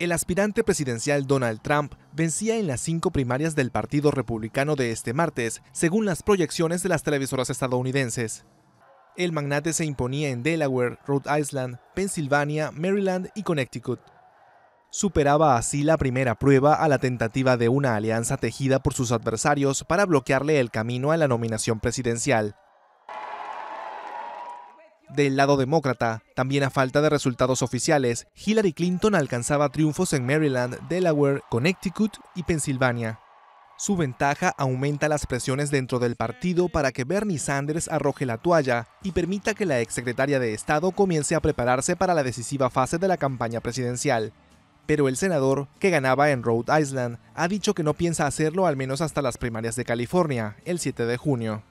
El aspirante presidencial Donald Trump vencía en las cinco primarias del Partido Republicano de este martes, según las proyecciones de las televisoras estadounidenses. El magnate se imponía en Delaware, Rhode Island, Pensilvania, Maryland y Connecticut. Superaba así la primera prueba a la tentativa de una alianza tejida por sus adversarios para bloquearle el camino a la nominación presidencial. Del lado demócrata, también a falta de resultados oficiales, Hillary Clinton alcanzaba triunfos en Maryland, Delaware, Connecticut y Pensilvania. Su ventaja aumenta las presiones dentro del partido para que Bernie Sanders arroje la toalla y permita que la exsecretaria de Estado comience a prepararse para la decisiva fase de la campaña presidencial. Pero el senador, que ganaba en Rhode Island, ha dicho que no piensa hacerlo al menos hasta las primarias de California, el 7 de junio.